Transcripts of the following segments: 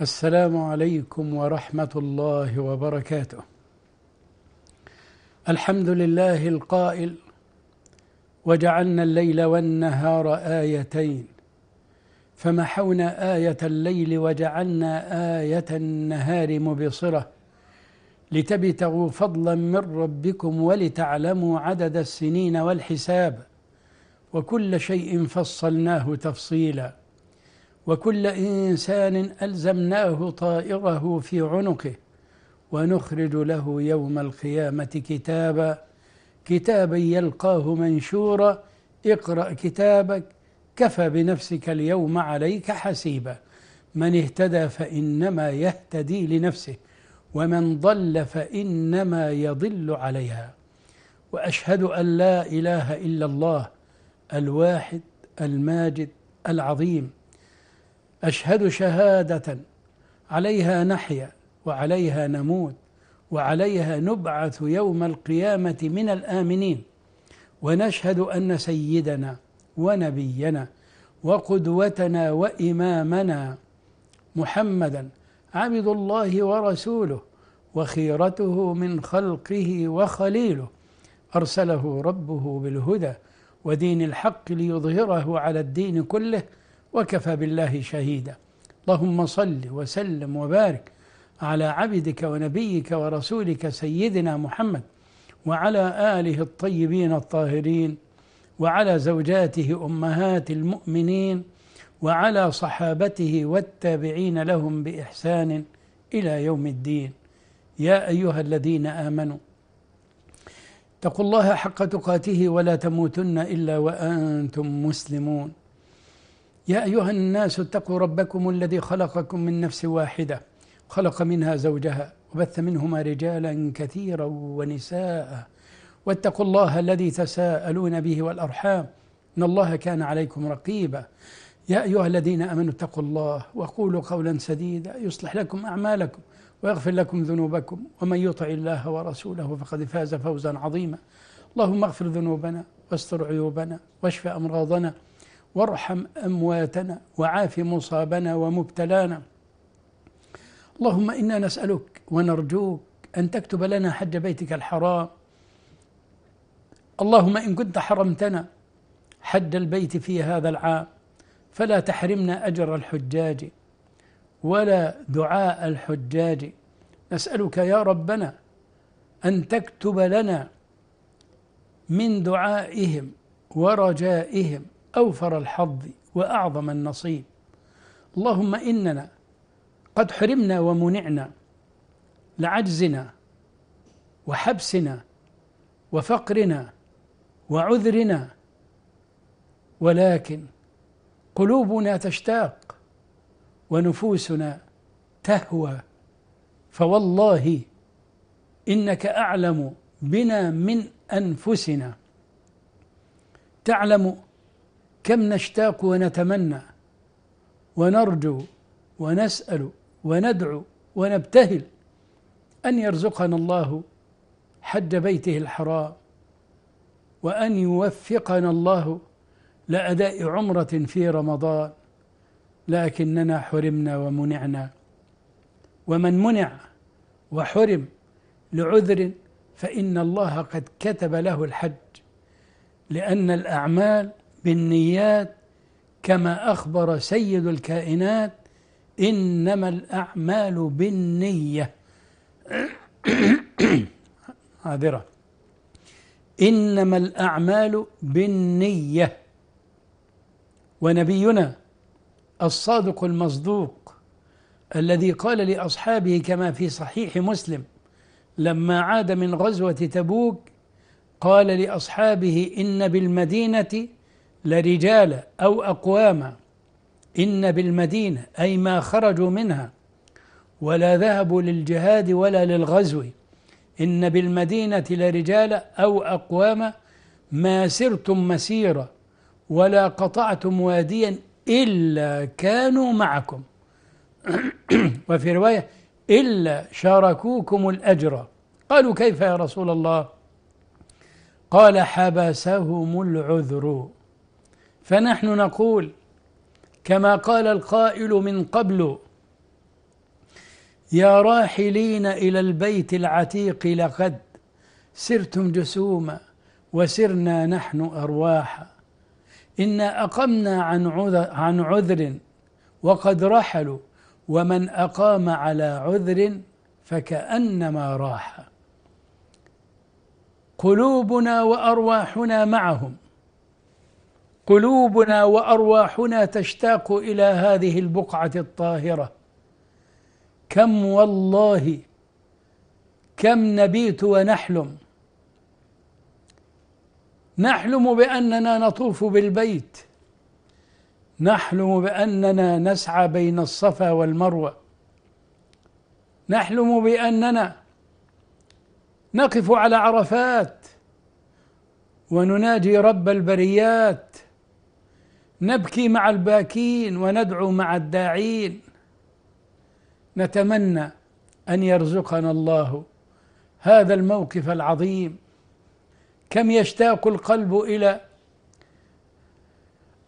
السلام عليكم ورحمة الله وبركاته. الحمد لله القائل: وجعلنا الليل والنهار آيتين فمحونا آية الليل وجعلنا آية النهار مبصرة لتبتغوا فضلا من ربكم ولتعلموا عدد السنين والحساب وكل شيء فصلناه تفصيلا وكل إنسان ألزمناه طائره في عنقه ونخرج له يوم القيامة كتابا كتابا يلقاه منشورا اقرأ كتابك كفى بنفسك اليوم عليك حسيبا من اهتدى فإنما يهتدي لنفسه ومن ضل فإنما يضل عليها وأشهد أن لا إله إلا الله الواحد الماجد العظيم أشهد شهادة عليها نحيا وعليها نموت وعليها نبعث يوم القيامة من الآمنين ونشهد أن سيدنا ونبينا وقدوتنا وإمامنا محمدا عبد الله ورسوله وخيرته من خلقه وخليله أرسله ربه بالهدى ودين الحق ليظهره على الدين كله وكفى بالله شهيدا اللهم صل وسلم وبارك على عبدك ونبيك ورسولك سيدنا محمد وعلى اله الطيبين الطاهرين وعلى زوجاته امهات المؤمنين وعلى صحابته والتابعين لهم باحسان الى يوم الدين يا ايها الذين امنوا اتقوا الله حق تقاته ولا تموتن الا وانتم مسلمون يا أيها الناس اتقوا ربكم الذي خلقكم من نفس واحدة خلق منها زوجها وبث منهما رجالا كثيرا ونساء واتقوا الله الذي تساءلون به والأرحام إن الله كان عليكم رقيبا يا أيها الذين آمنوا اتقوا الله وقولوا قولا سديدا يصلح لكم أعمالكم ويغفر لكم ذنوبكم ومن يطع الله ورسوله فقد فاز فوزا عظيما اللهم اغفر ذنوبنا واستر عيوبنا واشف أمراضنا وارحم امواتنا وعاف مصابنا ومبتلانا اللهم انا نسالك ونرجوك ان تكتب لنا حج بيتك الحرام اللهم ان كنت حرمتنا حج البيت في هذا العام فلا تحرمنا اجر الحجاج ولا دعاء الحجاج نسالك يا ربنا ان تكتب لنا من دعائهم ورجائهم أوفر الحظ وأعظم النصيب اللهم إننا قد حرمنا ومنعنا لعجزنا وحبسنا وفقرنا وعذرنا ولكن قلوبنا تشتاق ونفوسنا تهوى فوالله انك اعلم بنا من انفسنا تعلم كم نشتاق ونتمنى ونرجو ونسأل وندعو ونبتهل أن يرزقنا الله حج بيته الحرام وأن يوفقنا الله لأداء عمرة في رمضان لكننا حرمنا ومنعنا ومن منع وحرم لعذر فإن الله قد كتب له الحج لأن الأعمال بالنيات كما أخبر سيد الكائنات إنما الأعمال بالنية حاضرة إنما الأعمال بالنية ونبينا الصادق المصدوق الذي قال لأصحابه كما في صحيح مسلم لما عاد من غزوة تبوك قال لأصحابه إن بالمدينة لرجال أو أقواما إن بالمدينة أي ما خرجوا منها ولا ذهبوا للجهاد ولا للغزو إن بالمدينة لرجال أو أقواما ما سرتم مسيرة ولا قطعتم واديا إلا كانوا معكم وفي رواية إلا شاركوكم الأجر قالوا كيف يا رسول الله قال حبسهم العذر فنحن نقول كما قال القائل من قبل يا راحلين إلى البيت العتيق لقد سرتم جسوما وسرنا نحن أرواحا إنا أقمنا عن عذر, عن عذر وقد رحلوا ومن أقام على عذر فكأنما راح قلوبنا وأرواحنا معهم قلوبنا وارواحنا تشتاق الى هذه البقعه الطاهره كم والله كم نبيت ونحلم نحلم باننا نطوف بالبيت نحلم باننا نسعى بين الصفا والمروه نحلم باننا نقف على عرفات ونناجي رب البريات نبكي مع الباكين وندعو مع الداعين نتمنى ان يرزقنا الله هذا الموقف العظيم كم يشتاق القلب الى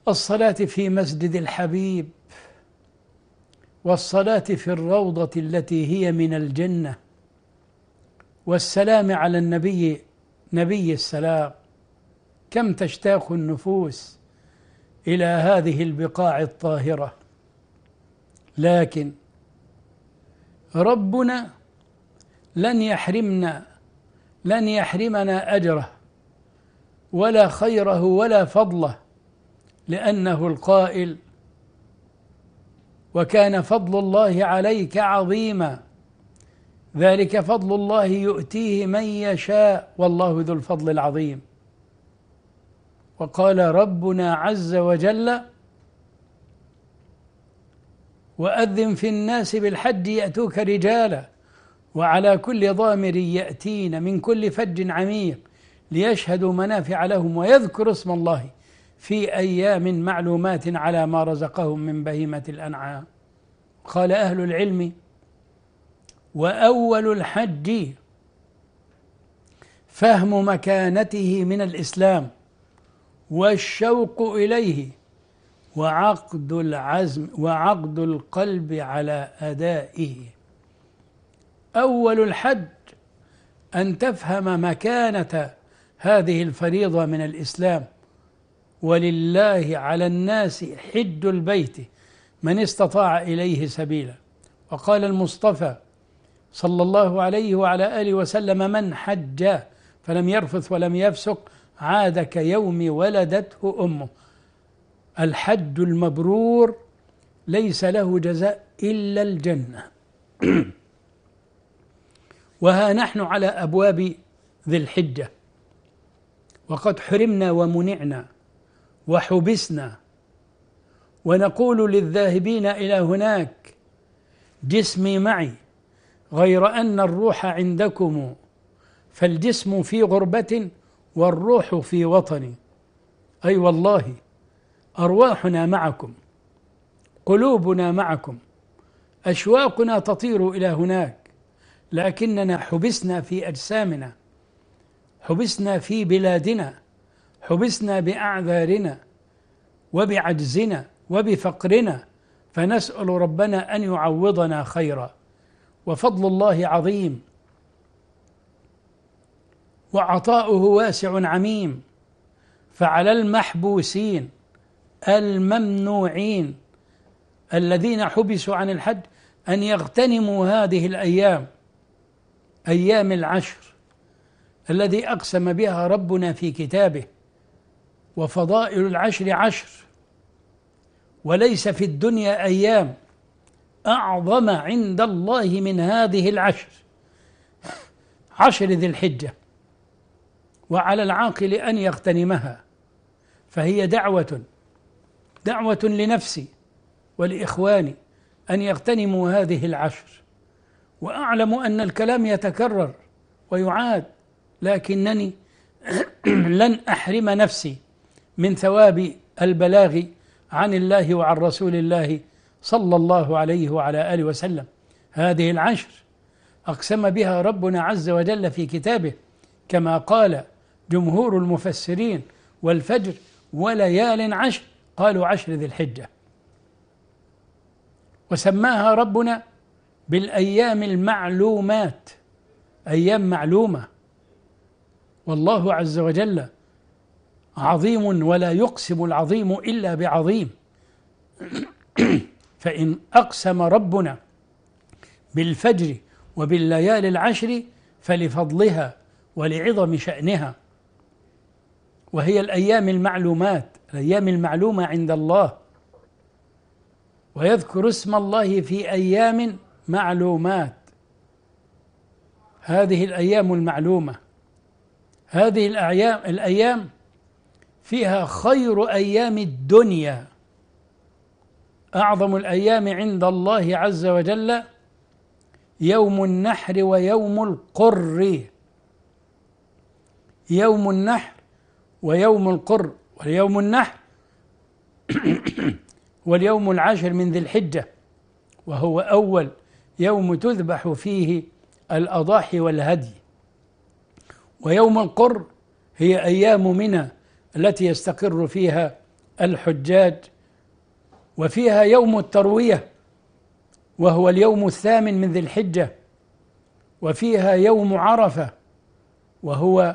الصلاه في مسجد الحبيب والصلاه في الروضه التي هي من الجنه والسلام على النبي نبي السلام كم تشتاق النفوس الى هذه البقاع الطاهره لكن ربنا لن يحرمنا لن يحرمنا اجره ولا خيره ولا فضله لانه القائل وكان فضل الله عليك عظيما ذلك فضل الله يؤتيه من يشاء والله ذو الفضل العظيم وقال ربنا عز وجل وأذن في الناس بالحج يأتوك رجالا وعلى كل ضامر يأتين من كل فج عميق ليشهدوا منافع لهم ويذكر اسم الله في أيام معلومات على ما رزقهم من بهيمة الأنعام قال أهل العلم وأول الحج فهم مكانته من الإسلام والشوق إليه وعقد العزم وعقد القلب على أدائه أول الحج أن تفهم مكانة هذه الفريضة من الإسلام ولله على الناس حج البيت من استطاع إليه سبيلا وقال المصطفى صلى الله عليه وعلى آله وسلم من حج فلم يرفث ولم يفسق عاد كيوم ولدته امه الحج المبرور ليس له جزاء الا الجنه وها نحن على ابواب ذي الحجه وقد حرمنا ومنعنا وحبسنا ونقول للذاهبين الى هناك جسمي معي غير ان الروح عندكم فالجسم في غربه والروح في وطني اي والله ارواحنا معكم قلوبنا معكم اشواقنا تطير الى هناك لكننا حبسنا في اجسامنا حبسنا في بلادنا حبسنا باعذارنا وبعجزنا وبفقرنا فنسال ربنا ان يعوضنا خيرا وفضل الله عظيم وعطاؤه واسع عميم فعلى المحبوسين الممنوعين الذين حبسوا عن الحج أن يغتنموا هذه الأيام أيام العشر الذي أقسم بها ربنا في كتابه وفضائل العشر عشر وليس في الدنيا أيام أعظم عند الله من هذه العشر عشر ذي الحجة وعلى العاقل أن يغتنمها فهي دعوة دعوة لنفسي ولإخواني أن يغتنموا هذه العشر وأعلم أن الكلام يتكرر ويعاد لكنني لن أحرم نفسي من ثواب البلاغ عن الله وعن رسول الله صلى الله عليه وعلى آله وسلم هذه العشر أقسم بها ربنا عز وجل في كتابه كما قال جمهور المفسرين والفجر وليال عشر قالوا عشر ذي الحجة وسماها ربنا بالأيام المعلومات أيام معلومة والله عز وجل عظيم ولا يقسم العظيم إلا بعظيم فإن أقسم ربنا بالفجر وبالليالي العشر فلفضلها ولعظم شأنها وهي الأيام المعلومات الأيام المعلومة عند الله ويذكر اسم الله في أيام معلومات هذه الأيام المعلومة هذه الأيام الأيام فيها خير أيام الدنيا أعظم الأيام عند الله عز وجل يوم النحر ويوم القر يوم النحر ويوم القر واليوم النحر واليوم العاشر من ذي الحجة وهو أول يوم تذبح فيه الأضاحي والهدي ويوم القر هي أيام منى التي يستقر فيها الحجاج وفيها يوم التروية وهو اليوم الثامن من ذي الحجة وفيها يوم عرفة وهو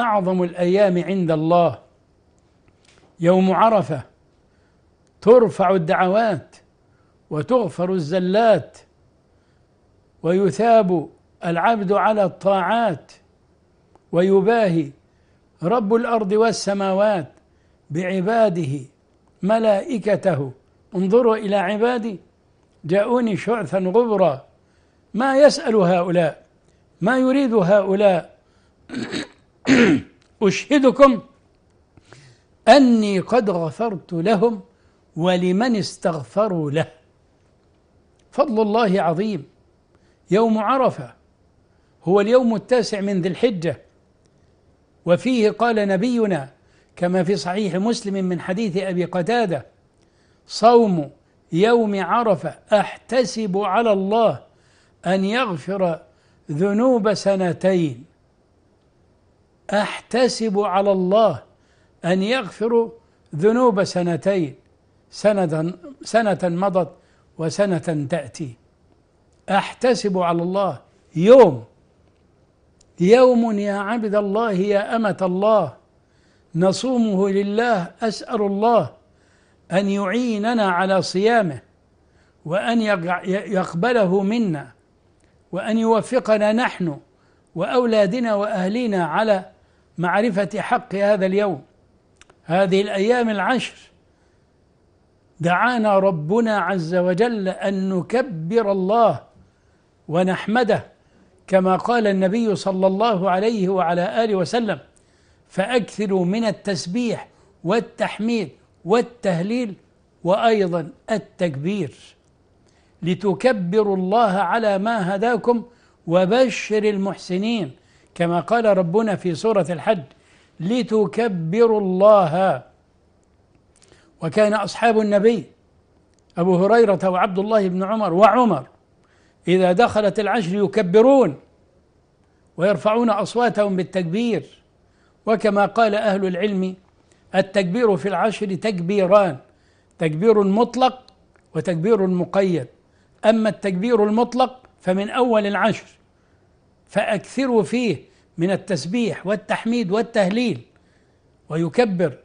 أعظم الأيام عند الله يوم عرفة ترفع الدعوات وتغفر الزلات ويثاب العبد على الطاعات ويباهي رب الارض والسماوات بعباده ملائكته انظروا الى عبادي جاءوني شعثا غبرا ما يسال هؤلاء ما يريد هؤلاء أشهدكم أني قد غفرت لهم ولمن استغفروا له فضل الله عظيم يوم عرفة هو اليوم التاسع من ذي الحجة وفيه قال نبينا كما في صحيح مسلم من حديث أبي قتادة صوم يوم عرفة أحتسب على الله أن يغفر ذنوب سنتين احتسب على الله ان يغفر ذنوب سنتين سنة سنة مضت وسنة تأتي احتسب على الله يوم يوم يا عبد الله يا أمة الله نصومه لله أسأل الله أن يعيننا على صيامه وأن يقبله منا وأن يوفقنا نحن وأولادنا وأهلينا على معرفة حق هذا اليوم هذه الأيام العشر دعانا ربنا عز وجل أن نكبر الله ونحمده كما قال النبي صلى الله عليه وعلى آله وسلم فأكثروا من التسبيح والتحميد والتهليل وأيضا التكبير لتكبروا الله على ما هداكم وبشر المحسنين كما قال ربنا في سورة الحج لتكبروا الله وكان أصحاب النبي أبو هريرة وعبد الله بن عمر وعمر إذا دخلت العشر يكبرون ويرفعون أصواتهم بالتكبير وكما قال أهل العلم التكبير في العشر تكبيران تكبير مطلق وتكبير مقيد أما التكبير المطلق فمن أول العشر فأكثروا فيه من التسبيح والتحميد والتهليل ويكبر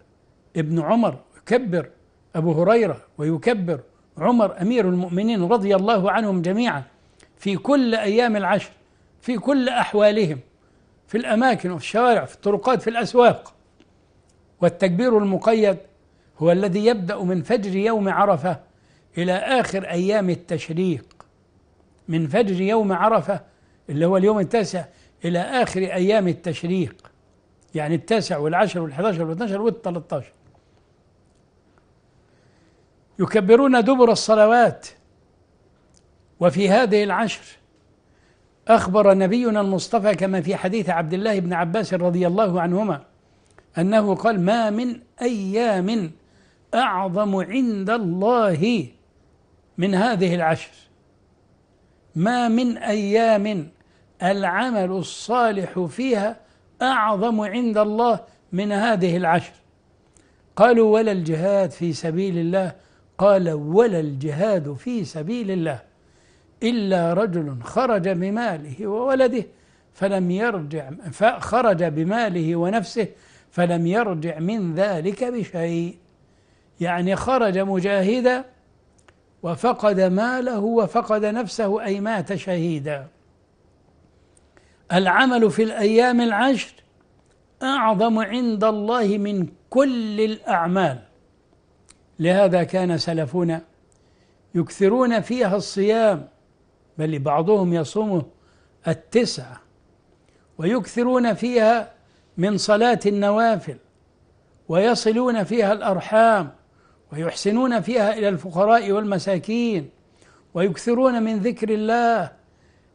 ابن عمر يكبر أبو هريرة ويكبر عمر أمير المؤمنين رضي الله عنهم جميعا في كل أيام العشر في كل أحوالهم في الأماكن وفي الشوارع في الطرقات في الأسواق والتكبير المقيد هو الذي يبدأ من فجر يوم عرفة إلى آخر أيام التشريق من فجر يوم عرفة اللي هو اليوم التاسع إلى آخر أيام التشريق يعني التاسع والعشر والحداشر والاثناشر والثلاثاشر يكبرون دبر الصلوات وفي هذه العشر أخبر نبينا المصطفى كما في حديث عبد الله بن عباس رضي الله عنهما أنه قال ما من أيام أعظم عند الله من هذه العشر ما من أيام العمل الصالح فيها أعظم عند الله من هذه العشر قالوا ولا الجهاد في سبيل الله قال ولا الجهاد في سبيل الله إلا رجل خرج بماله وولده فلم يرجع فخرج بماله ونفسه فلم يرجع من ذلك بشيء يعني خرج مجاهدا وفقد ماله وفقد نفسه أي مات شهيدا العمل في الأيام العشر أعظم عند الله من كل الأعمال لهذا كان سلفنا يكثرون فيها الصيام بل بعضهم يصوم التسعة ويكثرون فيها من صلاة النوافل ويصلون فيها الأرحام ويحسنون فيها إلى الفقراء والمساكين ويكثرون من ذكر الله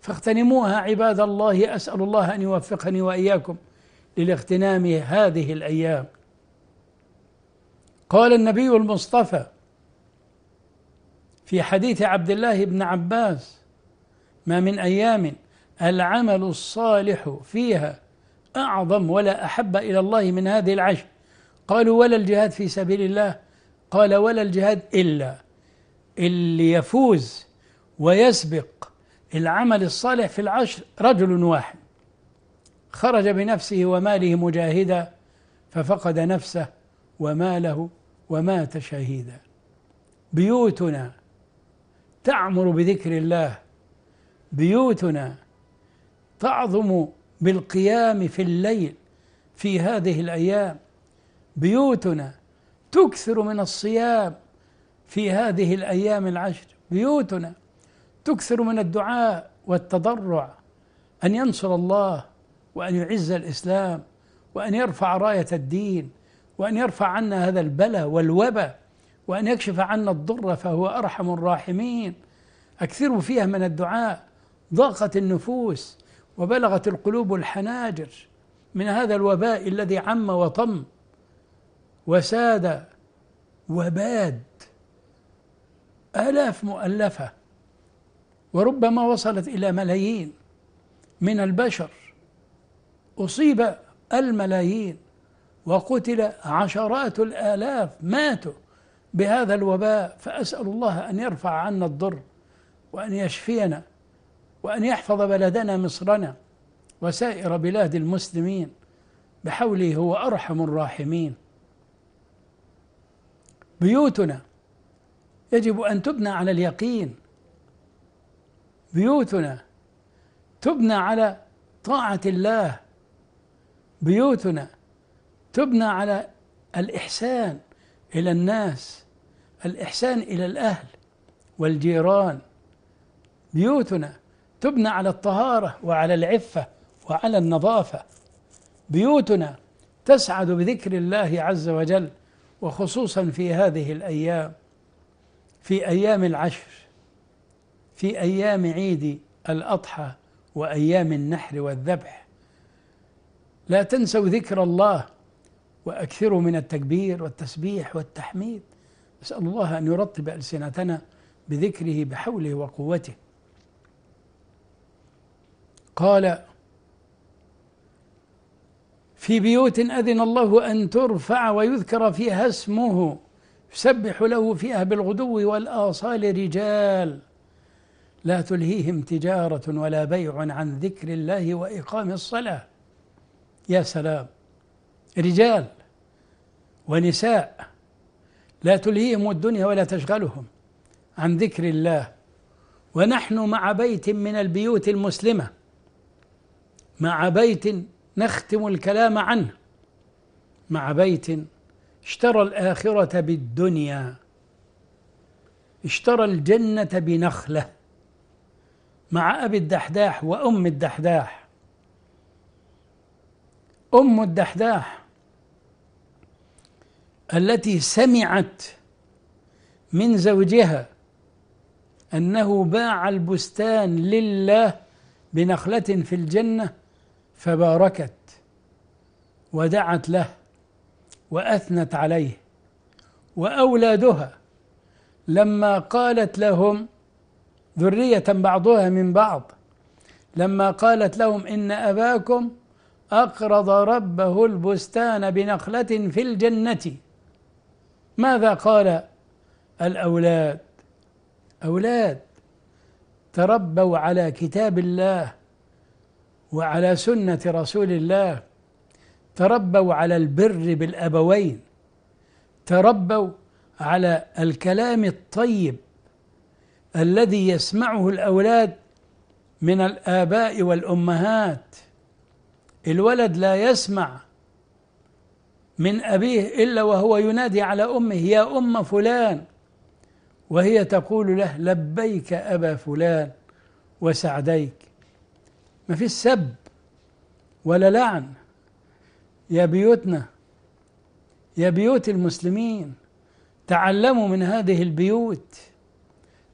فاغتنموها عباد الله أسأل الله أن يوفقني وإياكم للاغتنام هذه الأيام قال النبي المصطفى في حديث عبد الله بن عباس ما من أيام العمل الصالح فيها أعظم ولا أحب إلى الله من هذه العشر قالوا ولا الجهاد في سبيل الله قال ولا الجهاد إلا اللي يفوز ويسبق العمل الصالح في العشر رجل واحد خرج بنفسه وماله مجاهدا ففقد نفسه وماله ومات شهيدا بيوتنا تعمر بذكر الله بيوتنا تعظم بالقيام في الليل في هذه الايام بيوتنا تكثر من الصيام في هذه الأيام العشر بيوتنا تكثر من الدعاء والتضرع أن ينصر الله وأن يعز الإسلام وأن يرفع راية الدين وأن يرفع عنا هذا البلاء والوبا وأن يكشف عنا الضر فهو أرحم الراحمين أكثروا فيها من الدعاء ضاقت النفوس وبلغت القلوب الحناجر من هذا الوباء الذي عم وطم وساد وباد آلاف مؤلفة وربما وصلت إلى ملايين من البشر أصيب الملايين وقتل عشرات الآلاف ماتوا بهذا الوباء فأسأل الله أن يرفع عنا الضر وأن يشفينا وأن يحفظ بلدنا مصرنا وسائر بلاد المسلمين بحوله هو أرحم الراحمين بيوتنا يجب أن تبنى على اليقين بيوتنا تبنى على طاعة الله بيوتنا تبنى على الإحسان إلى الناس الإحسان إلى الأهل والجيران بيوتنا تبنى على الطهارة وعلى العفة وعلى النظافة بيوتنا تسعد بذكر الله عز وجل وخصوصا في هذه الايام في ايام العشر في ايام عيد الاضحى وايام النحر والذبح لا تنسوا ذكر الله واكثروا من التكبير والتسبيح والتحميد نسال الله ان يرطب السنتنا بذكره بحوله وقوته قال في بيوت أذن الله أن ترفع ويذكر فيها اسمه يسبح له فيها بالغدو والآصال رجال لا تلهيهم تجارة ولا بيع عن ذكر الله وإقام الصلاة يا سلام رجال ونساء لا تلهيهم الدنيا ولا تشغلهم عن ذكر الله ونحن مع بيت من البيوت المسلمة مع بيت نختم الكلام عنه مع بيت اشترى الآخرة بالدنيا اشترى الجنة بنخلة مع أبي الدحداح وأم الدحداح أم الدحداح التي سمعت من زوجها أنه باع البستان لله بنخلة في الجنة فباركت ودعت له واثنت عليه واولادها لما قالت لهم ذريه بعضها من بعض لما قالت لهم ان اباكم اقرض ربه البستان بنخله في الجنه ماذا قال الاولاد اولاد تربوا على كتاب الله وعلى سنة رسول الله تربوا على البر بالأبوين تربوا على الكلام الطيب الذي يسمعه الأولاد من الآباء والأمهات الولد لا يسمع من أبيه إلا وهو ينادي على أمه يا أم فلان وهي تقول له لبيك أبا فلان وسعديك ما فيش سب ولا لعن يا بيوتنا يا بيوت المسلمين تعلموا من هذه البيوت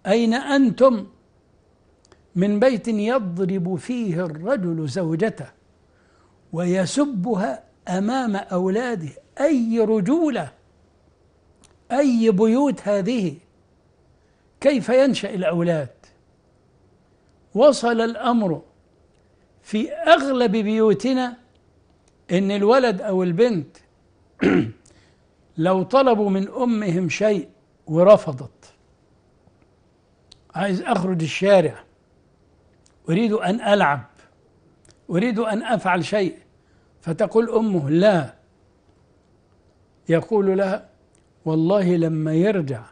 أين أنتم من بيت يضرب فيه الرجل زوجته ويسبها أمام أولاده أي رجولة أي بيوت هذه كيف ينشأ الأولاد وصل الأمر في أغلب بيوتنا إن الولد أو البنت لو طلبوا من أمهم شيء ورفضت عايز أخرج الشارع أريد أن ألعب أريد أن أفعل شيء فتقول أمه لا يقول لها والله لما يرجع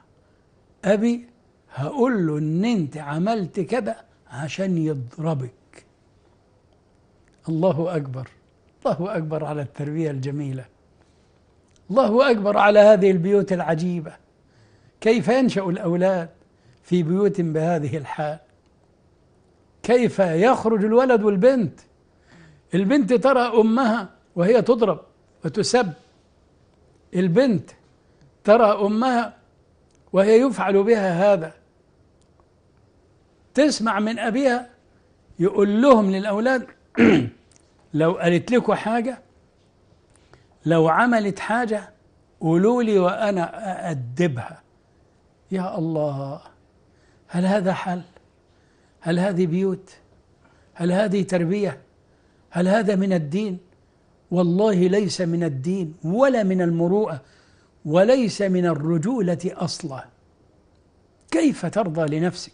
أبي هقول له إن أنت عملت كده عشان يضربك الله أكبر الله أكبر على التربية الجميلة الله أكبر على هذه البيوت العجيبة كيف ينشأ الأولاد في بيوت بهذه الحال كيف يخرج الولد والبنت البنت ترى أمها وهي تضرب وتسب البنت ترى أمها وهي يفعل بها هذا تسمع من أبيها يقول لهم للأولاد لو قالت لكم حاجة لو عملت حاجة قولوا لي وأنا أأدبها يا الله هل هذا حل؟ هل هذه بيوت؟ هل هذه تربية؟ هل هذا من الدين؟ والله ليس من الدين ولا من المروءة وليس من الرجولة أصلا كيف ترضى لنفسك؟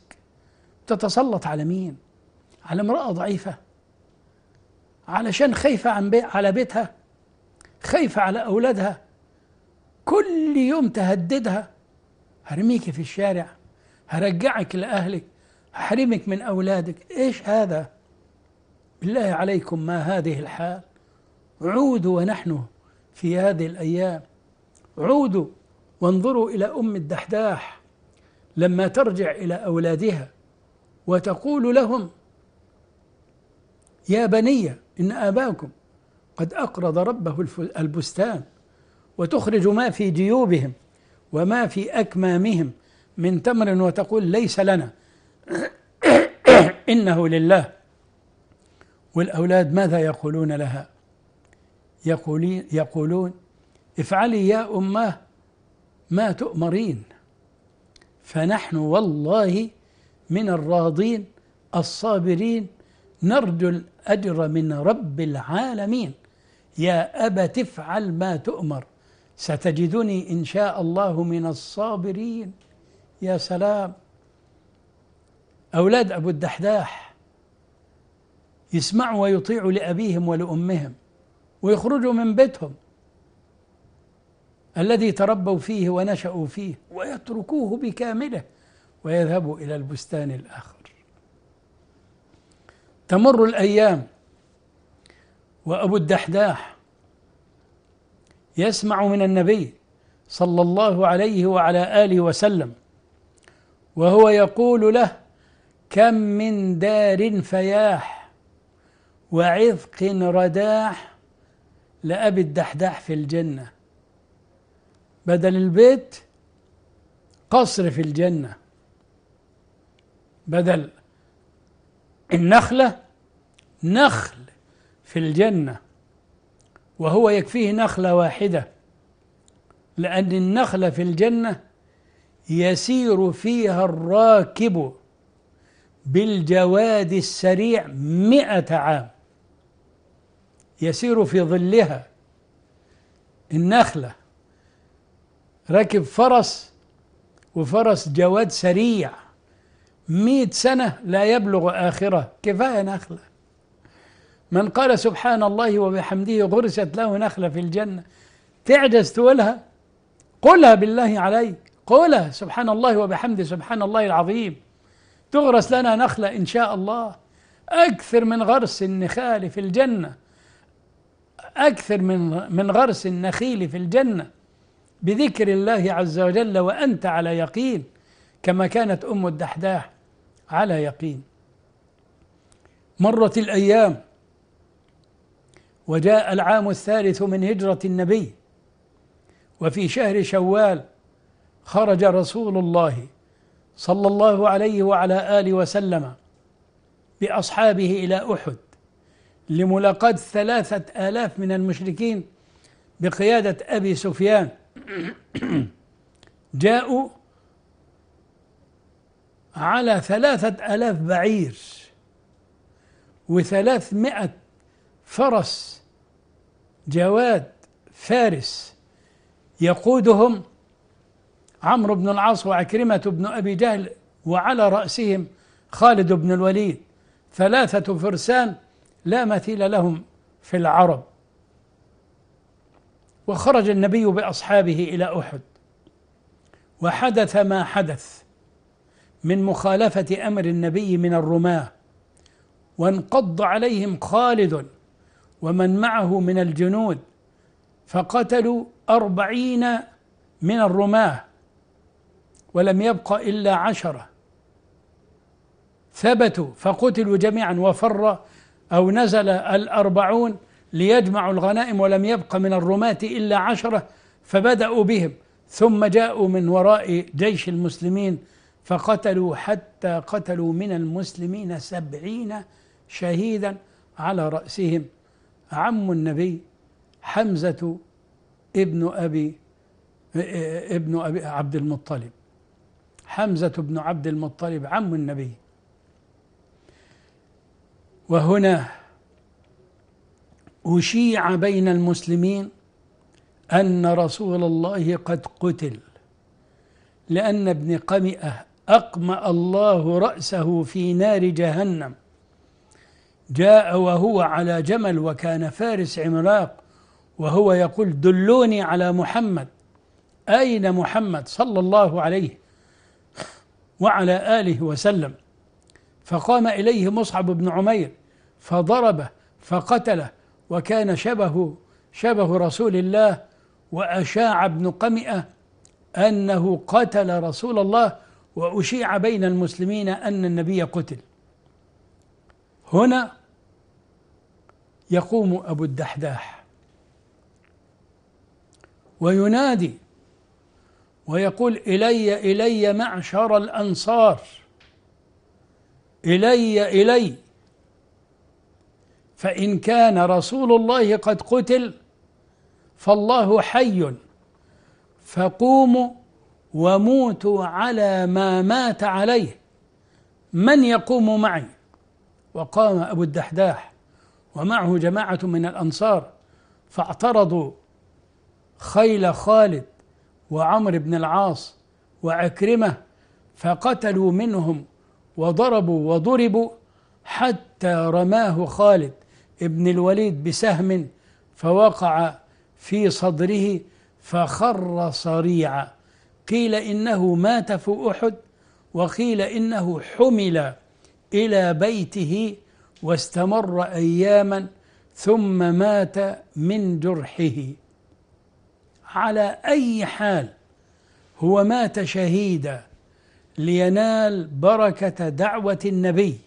تتسلط على مين؟ على امرأة ضعيفة علشان خايفة عن بي على بيتها خايفة على أولادها كل يوم تهددها هرميك في الشارع هرجعك لأهلك هحرمك من أولادك إيش هذا بالله عليكم ما هذه الحال عودوا ونحن في هذه الأيام عودوا وانظروا إلى أم الدحداح لما ترجع إلى أولادها وتقول لهم يا بني إن آباكم قد أقرض ربه البستان وتخرج ما في جيوبهم وما في أكمامهم من تمر وتقول ليس لنا إنه لله والأولاد ماذا يقولون لها يقولين يقولون افعلي يا أماه ما تؤمرين فنحن والله من الراضين الصابرين نرجو أجر من رب العالمين يا أبا تفعل ما تؤمر ستجدني إن شاء الله من الصابرين يا سلام أولاد أبو الدحداح يسمعوا ويطيعوا لأبيهم ولأمهم ويخرجوا من بيتهم الذي تربوا فيه ونشأوا فيه ويتركوه بكامله ويذهبوا إلى البستان الآخر تمر الأيام وأبو الدحداح يسمع من النبي صلى الله عليه وعلى آله وسلم وهو يقول له كم من دار فياح وعذق رداح لأبي الدحداح في الجنة بدل البيت قصر في الجنة بدل النخلة نخل في الجنة وهو يكفيه نخلة واحدة لأن النخلة في الجنة يسير فيها الراكب بالجواد السريع مئة عام يسير في ظلها النخلة راكب فرس وفرس جواد سريع مئة سنة لا يبلغ آخرة كفاية نخلة من قال سبحان الله وبحمده غرست له نخلة في الجنة تعجز تقولها قولها بالله عليك قولها سبحان الله وبحمده سبحان الله العظيم تغرس لنا نخلة إن شاء الله أكثر من غرس النخال في الجنة أكثر من من غرس النخيل في الجنة بذكر الله عز وجل وأنت على يقين كما كانت أم الدحداح على يقين مرت الايام وجاء العام الثالث من هجره النبي وفي شهر شوال خرج رسول الله صلى الله عليه وعلى اله وسلم باصحابه الى احد لملاقاه ثلاثه الاف من المشركين بقياده ابي سفيان جاءوا على ثلاثة ألاف بعير وثلاثمائة فرس جواد فارس يقودهم عمرو بن العاص وعكرمة بن أبي جهل وعلى رأسهم خالد بن الوليد ثلاثة فرسان لا مثيل لهم في العرب وخرج النبي بأصحابه إلى أحد وحدث ما حدث من مخالفة أمر النبي من الرماة وانقض عليهم خالد ومن معه من الجنود فقتلوا أربعين من الرماة ولم يبق إلا عشرة ثبتوا فقتلوا جميعا وفر أو نزل الأربعون ليجمعوا الغنائم ولم يبق من الرماة إلا عشرة فبدأوا بهم ثم جاءوا من وراء جيش المسلمين فقتلوا حتى قتلوا من المسلمين سبعين شهيدا على رأسهم عم النبي حمزة ابن أبي ابن أبي عبد المطلب حمزة بن عبد المطلب عم النبي وهنا أشيع بين المسلمين أن رسول الله قد قتل لأن ابن قمئة أقمأ الله رأسه في نار جهنم جاء وهو على جمل وكان فارس عملاق وهو يقول دلوني على محمد أين محمد صلى الله عليه وعلى آله وسلم فقام إليه مصعب بن عمير فضربه فقتله وكان شبه شبه رسول الله وأشاع بن قمئة أنه قتل رسول الله وأشيع بين المسلمين أن النبي قتل هنا يقوم أبو الدحداح وينادي ويقول إلي إلي معشر الأنصار إلي إلي فإن كان رسول الله قد قتل فالله حي فقوموا وموتوا على ما مات عليه من يقوم معي وقام أبو الدحداح ومعه جماعة من الأنصار فاعترضوا خيل خالد وعمر بن العاص وعكرمة فقتلوا منهم وضربوا وضربوا حتى رماه خالد ابن الوليد بسهم فوقع في صدره فخر صريعا قيل إنه مات في أحد وقيل إنه حمل إلى بيته واستمر أياما ثم مات من جرحه على أي حال هو مات شهيدا لينال بركة دعوة النبي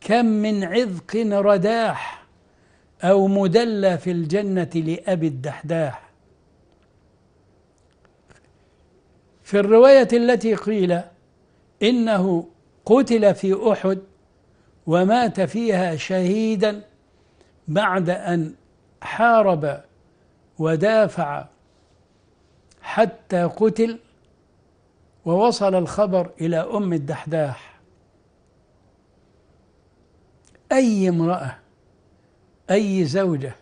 كم من عذق رداح أو مدلى في الجنة لأبي الدحداح في الرواية التي قيل إنه قتل في أحد ومات فيها شهيدا بعد أن حارب ودافع حتى قتل ووصل الخبر إلى أم الدحداح أي امرأة أي زوجة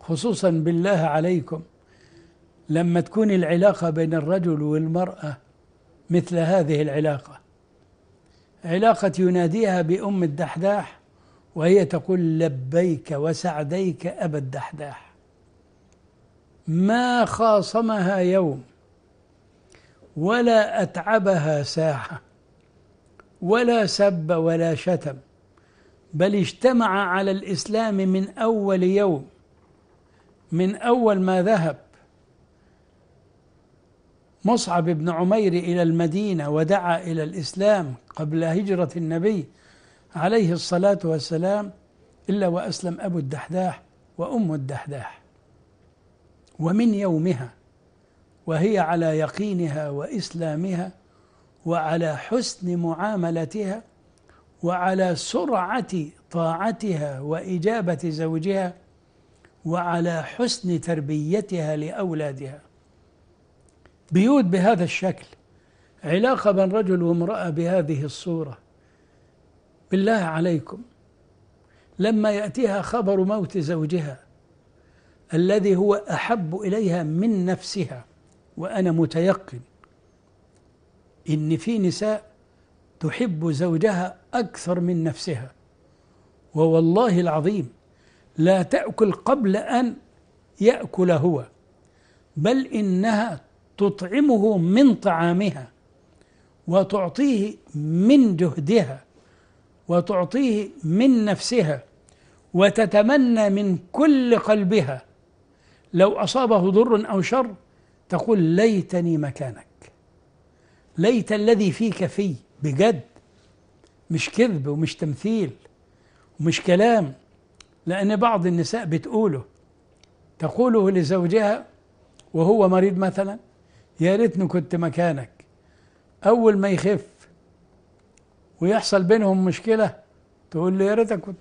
خصوصا بالله عليكم لما تكون العلاقة بين الرجل والمرأة مثل هذه العلاقة علاقة يناديها بأم الدحداح وهي تقول لبيك وسعديك أبا الدحداح ما خاصمها يوم ولا أتعبها ساعة ولا سب ولا شتم بل اجتمع على الإسلام من أول يوم من أول ما ذهب مصعب بن عمير إلى المدينة ودعا إلى الإسلام قبل هجرة النبي عليه الصلاة والسلام إلا وأسلم أبو الدحداح وأم الدحداح ومن يومها وهي على يقينها وإسلامها وعلى حسن معاملتها وعلى سرعة طاعتها وإجابة زوجها وعلى حسن تربيتها لأولادها بيوت بهذا الشكل علاقة بين رجل وامرأة بهذه الصورة بالله عليكم لما يأتيها خبر موت زوجها الذي هو أحب إليها من نفسها وأنا متيقن إن في نساء تحب زوجها أكثر من نفسها ووالله العظيم لا تأكل قبل أن يأكل هو بل إنها تطعمه من طعامها وتعطيه من جهدها وتعطيه من نفسها وتتمنى من كل قلبها لو اصابه ضر او شر تقول ليتني مكانك ليت الذي فيك في بجد مش كذب ومش تمثيل ومش كلام لأن بعض النساء بتقوله تقوله لزوجها وهو مريض مثلا يا ريتني كنت مكانك اول ما يخف ويحصل بينهم مشكله تقول له يا ريتك كنت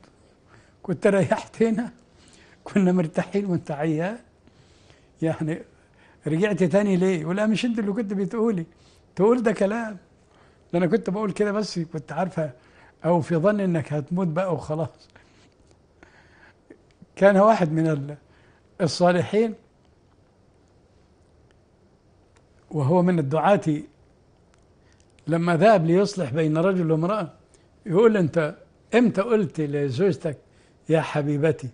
كنت ريحت هنا كنا مرتاحين وانت عيان يعني رجعت تاني ليه؟ ولا مش انت اللي كنت بتقولي تقول ده كلام ده انا كنت بقول كده بس كنت عارفه او في ظن انك هتموت بقى وخلاص كان واحد من الصالحين وهو من الدعاة لما ذهب ليصلح بين رجل وامرأة يقول أنت إمتى قلت لزوجتك يا حبيبتي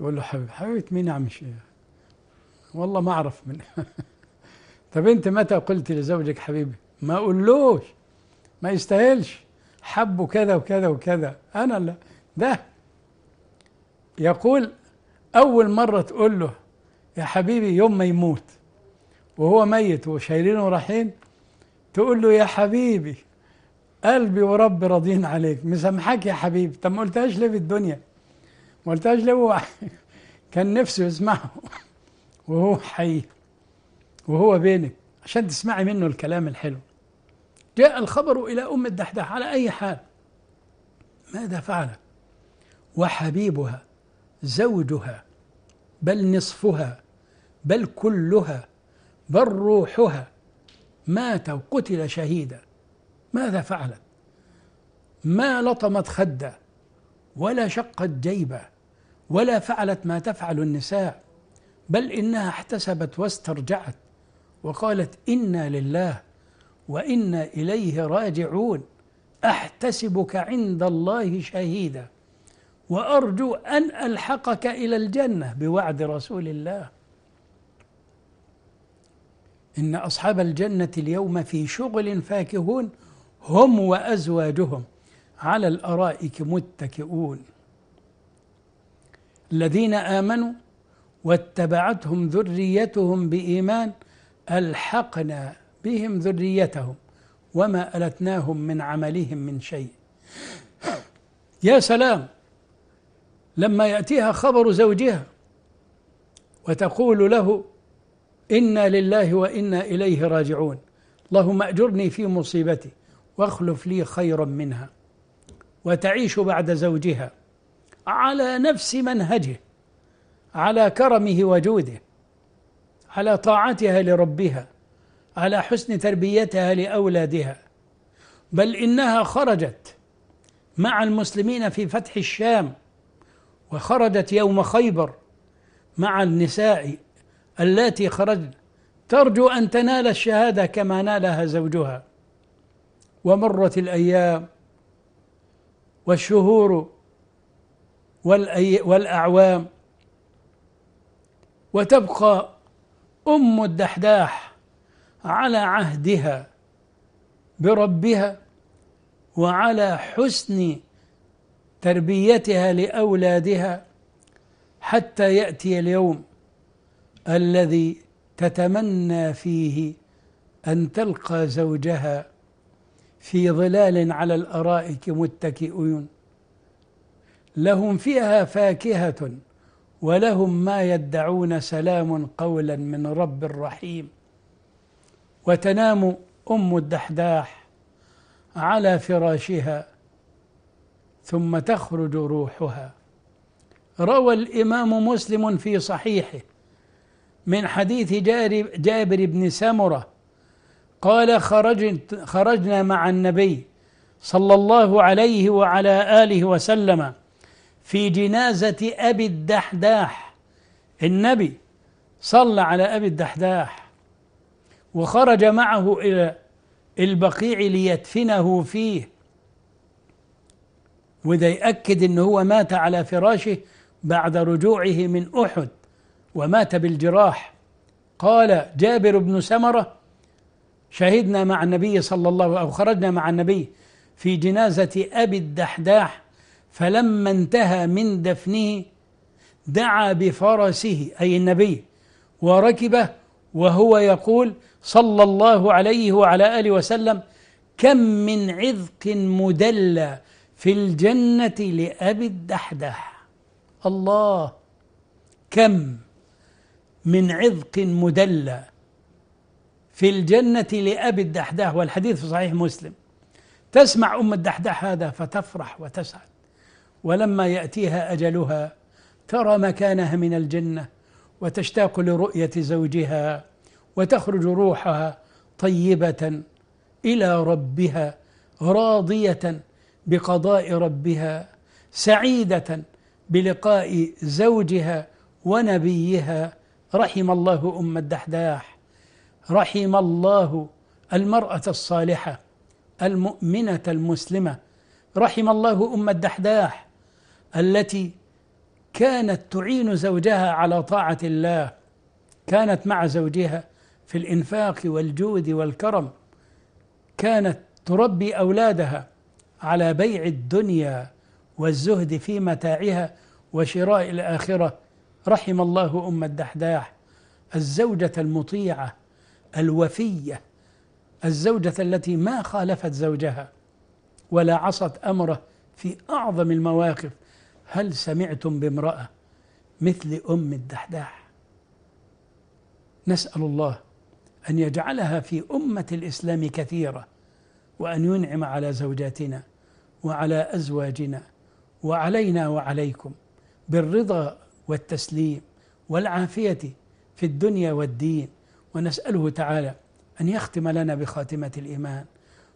يقول له حبيب حبيبة مين يا عم شيخ والله ما أعرف من طب أنت متى قلت لزوجك حبيبي ما أقولوش ما يستاهلش حبه كذا وكذا وكذا أنا لا ده يقول أول مرة تقول له يا حبيبي يوم ما يموت وهو ميت وشايلينه رايحين تقول له يا حبيبي قلبي ورب راضين عليك مسامحك يا حبيبي طب ما قلتهاش ليه في الدنيا ما قلتهاش ليه هو كان نفسه يسمعه وهو حي وهو بينك عشان تسمعي منه الكلام الحلو جاء الخبر إلى أم الدحداح على أي حال ماذا فعلت وحبيبها زوجها بل نصفها بل كلها بل روحها مات وقتل شهيدا ماذا فعلت ما لطمت خده ولا شقت جيبه ولا فعلت ما تفعل النساء بل انها احتسبت واسترجعت وقالت انا لله وانا اليه راجعون احتسبك عند الله شهيدا وارجو ان الحقك الى الجنه بوعد رسول الله إن أصحاب الجنة اليوم في شغل فاكهون هم وأزواجهم على الأرائك متكئون الذين آمنوا واتبعتهم ذريتهم بإيمان ألحقنا بهم ذريتهم وما ألتناهم من عملهم من شيء يا سلام لما يأتيها خبر زوجها وتقول له إنا لله وإنا إليه راجعون اللهم أجرني في مصيبتي واخلف لي خيرا منها وتعيش بعد زوجها على نفس منهجه على كرمه وجوده على طاعتها لربها على حسن تربيتها لاولادها بل انها خرجت مع المسلمين في فتح الشام وخرجت يوم خيبر مع النساء التي خرجت ترجو أن تنال الشهادة كما نالها زوجها ومرت الأيام والشهور والأعوام وتبقى أم الدحداح على عهدها بربها وعلى حسن تربيتها لأولادها حتى يأتي اليوم الذي تتمنى فيه أن تلقى زوجها في ظلال على الأرائك متكئون لهم فيها فاكهة ولهم ما يدعون سلام قولا من رب رحيم وتنام أم الدحداح على فراشها ثم تخرج روحها روى الإمام مسلم في صحيحه من حديث جابر بن سمرة قال خرجت خرجنا مع النبي صلى الله عليه وعلى آله وسلم في جنازة أبي الدحداح النبي صلى على أبي الدحداح وخرج معه إلى البقيع ليدفنه فيه وده يأكد إن هو مات على فراشه بعد رجوعه من أحد ومات بالجراح قال جابر بن سمرة شهدنا مع النبي صلى الله أو خرجنا مع النبي في جنازة أبي الدحداح فلما انتهى من دفنه دعا بفرسه أي النبي وركبه وهو يقول صلى الله عليه وعلى آله وسلم كم من عذق مدلى في الجنة لأبي الدحداح الله كم من عذق مدلى في الجنة لأبي الدحداح والحديث في صحيح مسلم تسمع أم الدحداح هذا فتفرح وتسعد ولما يأتيها أجلها ترى مكانها من الجنة وتشتاق لرؤية زوجها وتخرج روحها طيبة إلى ربها راضية بقضاء ربها سعيدة بلقاء زوجها ونبيها رحم الله أم الدحداح رحم الله المرأة الصالحة المؤمنة المسلمة رحم الله أم الدحداح التي كانت تعين زوجها على طاعة الله كانت مع زوجها في الإنفاق والجود والكرم كانت تربي أولادها على بيع الدنيا والزهد في متاعها وشراء الآخرة رحم الله أم الدحداح الزوجة المطيعة الوفية الزوجة التي ما خالفت زوجها ولا عصت أمره في أعظم المواقف هل سمعتم بامرأة مثل أم الدحداح نسأل الله أن يجعلها في أمة الإسلام كثيرة وأن ينعم على زوجاتنا وعلى أزواجنا وعلينا وعليكم بالرضا والتسليم والعافية في الدنيا والدين ونسأله تعالى أن يختم لنا بخاتمة الإيمان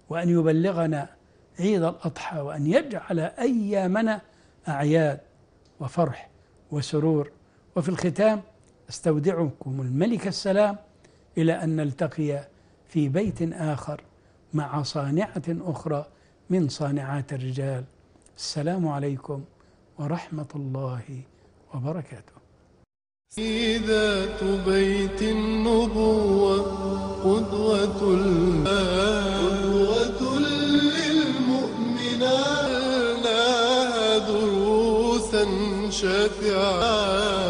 وأن يبلغنا عيد الأضحى وأن يجعل أيامنا أعياد وفرح وسرور وفي الختام استودعكم الملك السلام إلى أن نلتقي في بيت آخر مع صانعة أخرى من صانعات الرجال السلام عليكم ورحمة الله وبركاته إذا بيت النبوة قدوة قدوة للمؤمنين دروسا شافعة